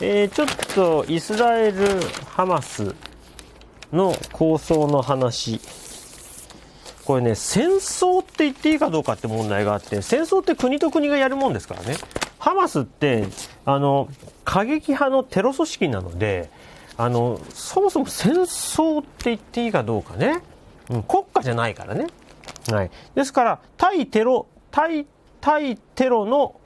えー、ちょっとイスラエル・ハマスの構想の話これね戦争って言っていいかどうかって問題があって戦争って国と国がやるもんですからねハマスってあの過激派のテロ組織なのであのそもそも戦争って言っていいかどうかね、うん、国家じゃないからね、はい、ですから対テロ対対テロの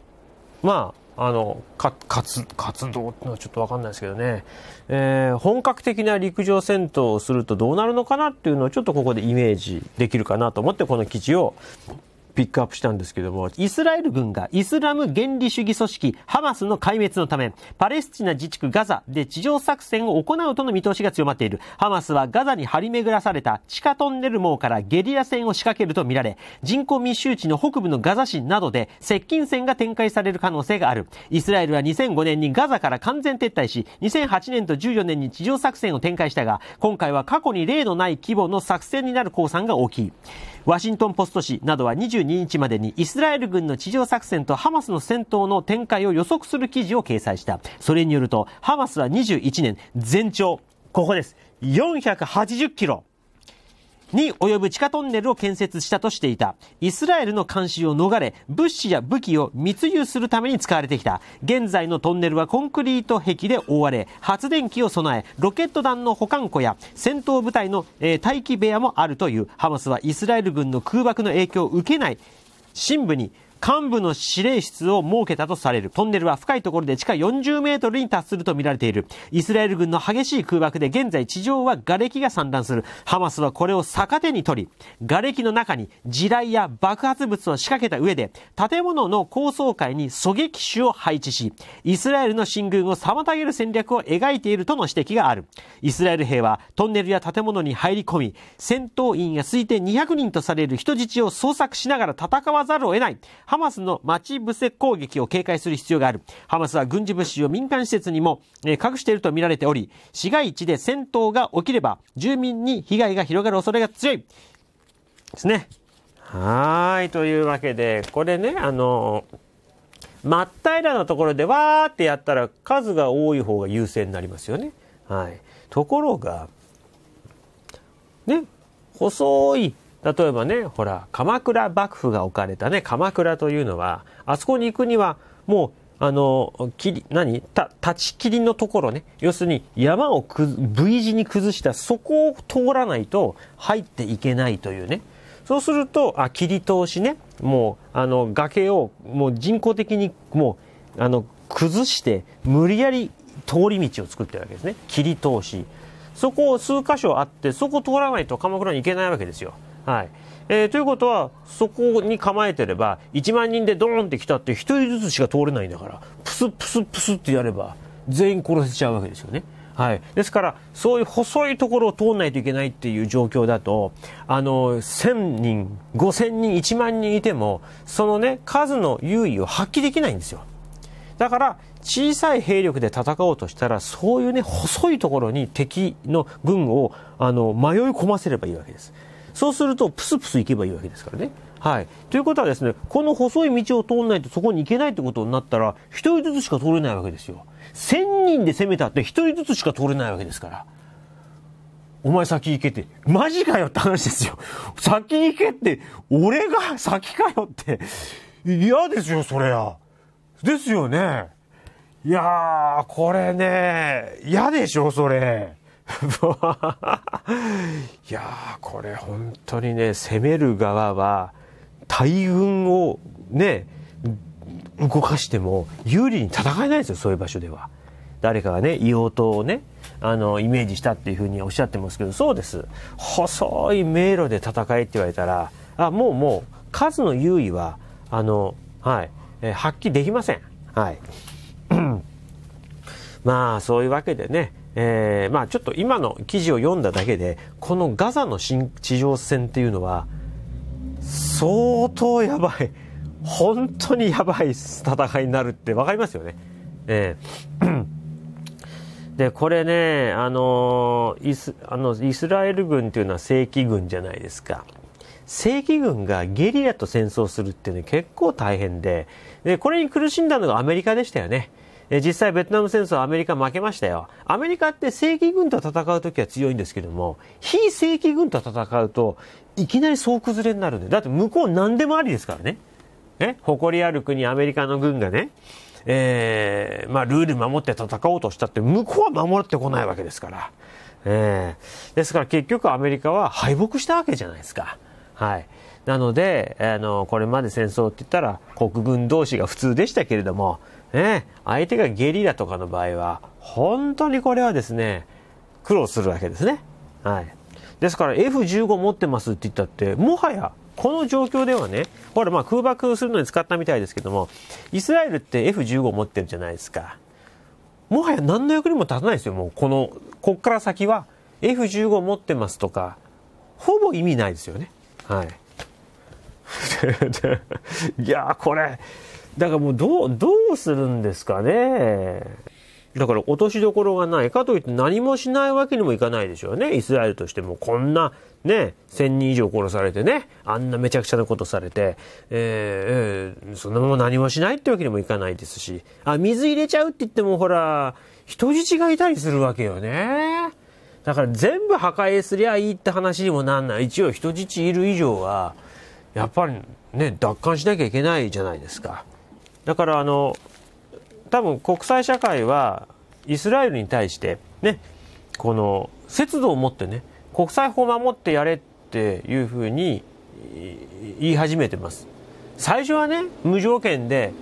まああの、か、活、活動っていうのはちょっとわかんないですけどね。えー、本格的な陸上戦闘をするとどうなるのかなっていうのをちょっとここでイメージできるかなと思ってこの記事をピックアップしたんですけども、イスラエル軍がイスラム原理主義組織ハマスの壊滅のため、パレスチナ自治区ガザで地上作戦を行うとの見通しが強まっている。ハマスはガザに張り巡らされた地下トンネル網からゲリラ戦を仕掛けるとみられ、人口密集地の北部のガザ市などで接近戦が展開される可能性がある。イスラエルは2005年にガザから完全撤退し、2008年と14年に地上作戦を展開したが、今回は過去に例のない規模の作戦になる公算が大きい。ワシントン・ポスト紙などは22日までにイスラエル軍の地上作戦とハマスの戦闘の展開を予測する記事を掲載した。それによると、ハマスは21年、全長、ここです。480キロ。に及ぶ地下トンネルを建設したとしていた。イスラエルの監視を逃れ、物資や武器を密輸するために使われてきた。現在のトンネルはコンクリート壁で覆われ、発電機を備え、ロケット弾の保管庫や戦闘部隊の、えー、待機部屋もあるという、ハマスはイスラエル軍の空爆の影響を受けない深部に幹部の指令室を設けたとされる。トンネルは深いところで地下40メートルに達すると見られている。イスラエル軍の激しい空爆で現在地上は瓦礫が散乱する。ハマスはこれを逆手に取り、瓦礫の中に地雷や爆発物を仕掛けた上で、建物の高層階に狙撃手を配置し、イスラエルの進軍を妨げる戦略を描いているとの指摘がある。イスラエル兵はトンネルや建物に入り込み、戦闘員が推定200人とされる人質を捜索しながら戦わざるを得ない。ハマスの待ち伏せ攻撃を警戒する必要がある。ハマスは軍事物資を民間施設にも、え隠していると見られており、市街地で戦闘が起きれば、住民に被害が広がる恐れが強い。ですね。はい。というわけで、これね、あの真っ平らなところでわーってやったら数が多い方が優勢になりますよね。はい。ところが、ね、細い例えばね、ほら、鎌倉幕府が置かれたね、鎌倉というのは、あそこに行くには、もう、あの、きり、何た、立ち切りのところね。要するに山をく、V 字に崩したそこを通らないと入っていけないというね。そうすると、あ、切り通しね。もう、あの、崖をもう人工的にもう、あの、崩して、無理やり通り道を作ってるわけですね。切り通し。そこを数箇所あって、そこを通らないと鎌倉に行けないわけですよ。はいえー、ということは、そこに構えてれば、1万人でドーンって来たって1人ずつしか通れないんだから、プスプスプスってやれば、全員殺せちゃうわけですよね。はい、ですから、そういう細いところを通らないといけないっていう状況だと、あの、1000人、5000人、1万人いても、そのね、数の優位を発揮できないんですよ。だから、小さい兵力で戦おうとしたら、そういうね、細いところに敵の軍を、あの、迷い込ませればいいわけです。そうすると、プスプス行けばいいわけですからね。はい。ということはですね、この細い道を通んないとそこに行けないってことになったら、一人ずつしか通れないわけですよ。千人で攻めたって一人ずつしか通れないわけですから。お前先行けって、マジかよって話ですよ。先行けって、俺が先かよって、嫌ですよ、そりゃ。ですよね。いやー、これね、嫌でしょ、それ。いやーこれ本当にね攻める側は大軍をね動かしても有利に戦えないですよそういう場所では誰かがね硫黄島をねあのイメージしたっていうふうにおっしゃってますけどそうです細い迷路で戦えって言われたらあもうもう数の優位はあの、はいえー、発揮できませんはい まあそういうわけでねえー、まあちょっと今の記事を読んだだけで、このガザの新地上戦っていうのは、相当やばい、本当にやばい戦いになるって分かりますよね。えー で、これね、あのイス、あの、イスラエル軍っていうのは正規軍じゃないですか。正規軍がゲリラと戦争するっていうのは結構大変で、で、これに苦しんだのがアメリカでしたよね。実際ベトナム戦争アメリカ負けましたよ。アメリカって正規軍と戦う時は強いんですけども、非正規軍と戦うと、いきなり総崩れになるんで。だって向こう何でもありですからね。誇りある国アメリカの軍がね、えー、まあルール守って戦おうとしたって、向こうは守ってこないわけですから。えー、ですから結局アメリカは敗北したわけじゃないですか。はい。なので、あの、これまで戦争って言ったら国軍同士が普通でしたけれども、ね、相手がゲリラとかの場合は、本当にこれはですね、苦労するわけですね。はい。ですから F15 持ってますって言ったって、もはや、この状況ではね、これまあ空爆するのに使ったみたいですけども、イスラエルって F15 持ってるじゃないですか。もはや何の役にも立たないですよ、もう。この、こっから先は F15 持ってますとか、ほぼ意味ないですよね。はい。いやこれ、だからもうどう、どうするんですかね。だから落としどころがないかといって何もしないわけにもいかないでしょうね。イスラエルとしてもこんなね、1000人以上殺されてね、あんなめちゃくちゃなことされて、えー、えー、そのまま何もしないってわけにもいかないですし、あ、水入れちゃうって言ってもほら、人質がいたりするわけよね。だから全部破壊すりゃいいって話にもなんない。一応人質いる以上は、やっぱりね、奪還しなきゃいけないじゃないですか。だからあの、多分国際社会はイスラエルに対して、ね、この節度を持ってね、国際法を守ってやれっていうふうに言い始めてます。最初はね、無条件で、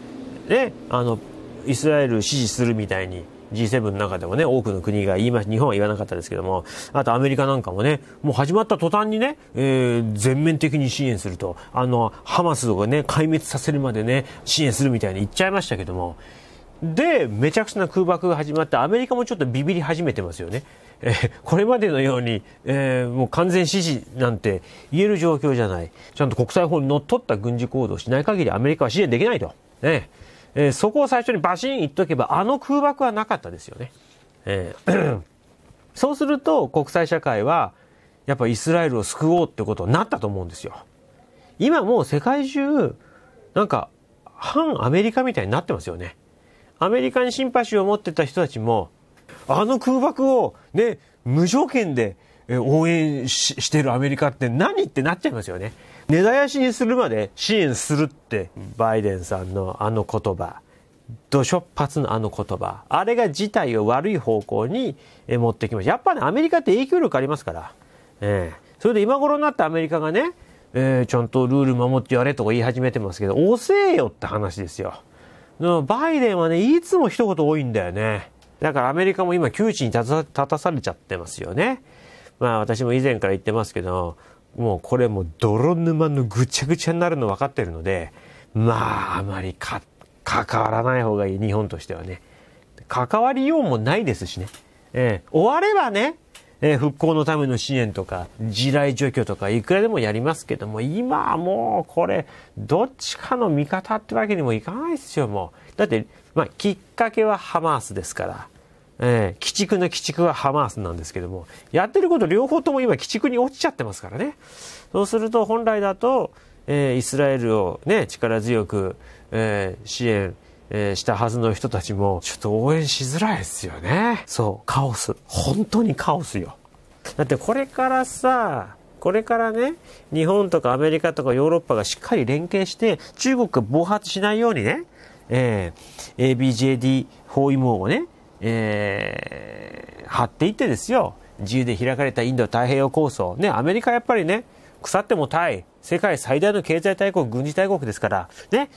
ね、あの、イスラエル支持するみたいに G7 の中でもね、多くの国が言いま、日本は言わなかったですけども、あとアメリカなんかもね、もう始まった途端にね、えー、全面的に支援すると、あの、ハマスをね、壊滅させるまでね、支援するみたいに言っちゃいましたけども、で、めちゃくちゃな空爆が始まって、アメリカもちょっとビビり始めてますよね。えー、これまでのように、えー、もう完全支持なんて言える状況じゃない。ちゃんと国際法にのっとった軍事行動をしない限りアメリカは支援できないと。ね。えー、そこを最初にバシン言っとけば、あの空爆はなかったですよね。えー、そうすると、国際社会は、やっぱイスラエルを救おうってことになったと思うんですよ。今もう世界中、なんか、反アメリカみたいになってますよね。アメリカにシンパシーを持ってた人たちも、あの空爆をね、無条件で応援してるアメリカって何ってなっちゃいますよね。根絶やしにするまで支援するって、バイデンさんのあの言葉、土初発のあの言葉、あれが事態を悪い方向に持ってきました。やっぱね、アメリカって影響力ありますから。えー、それで今頃になってアメリカがね、えー、ちゃんとルール守ってやれとか言い始めてますけど、遅えよって話ですよ。バイデンはね、いつも一言多いんだよね。だからアメリカも今窮地に立たされちゃってますよね。まあ私も以前から言ってますけど、もうこれもう泥沼のぐちゃぐちゃになるの分かってるので、まあ、あまりか、関わらない方がいい、日本としてはね。関わりようもないですしね。ええー、終わればね、えー、復興のための支援とか、地雷除去とか、いくらでもやりますけども、今はもうこれ、どっちかの味方ってわけにもいかないですよ、もう。だって、まあ、きっかけはハマースですから。えー、鬼畜の鬼畜はハマースなんですけども、やってること両方とも今鬼畜に落ちちゃってますからね。そうすると本来だと、えー、イスラエルをね、力強く、えー、支援、えー、したはずの人たちも、ちょっと応援しづらいですよね。そう、カオス。本当にカオスよ。だってこれからさ、これからね、日本とかアメリカとかヨーロッパがしっかり連携して、中国が暴発しないようにね、えー、ABJD 包囲網をね、えー、張っていってですよ。自由で開かれたインド太平洋構想。ね、アメリカやっぱりね、腐ってもタイ、世界最大の経済大国、軍事大国ですから、ね、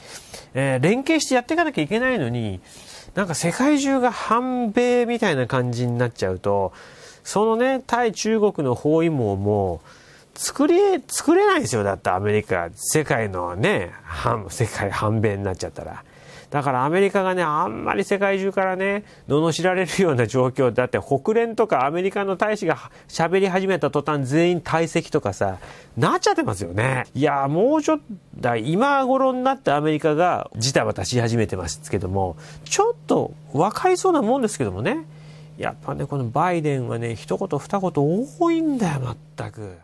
えー、連携してやっていかなきゃいけないのに、なんか世界中が反米みたいな感じになっちゃうと、そのね、対中国の包囲網も、作り、作れないですよ。だってアメリカ、世界のね、反、世界反米になっちゃったら。だからアメリカがね、あんまり世界中からね、罵られるような状況だって、国連とかアメリカの大使が喋り始めた途端全員退席とかさ、なっちゃってますよね。いや、もうちょっと、今頃になってアメリカがジタバタし始めてますけども、ちょっと分かりそうなもんですけどもね。やっぱね、このバイデンはね、一言二言多いんだよ、全く。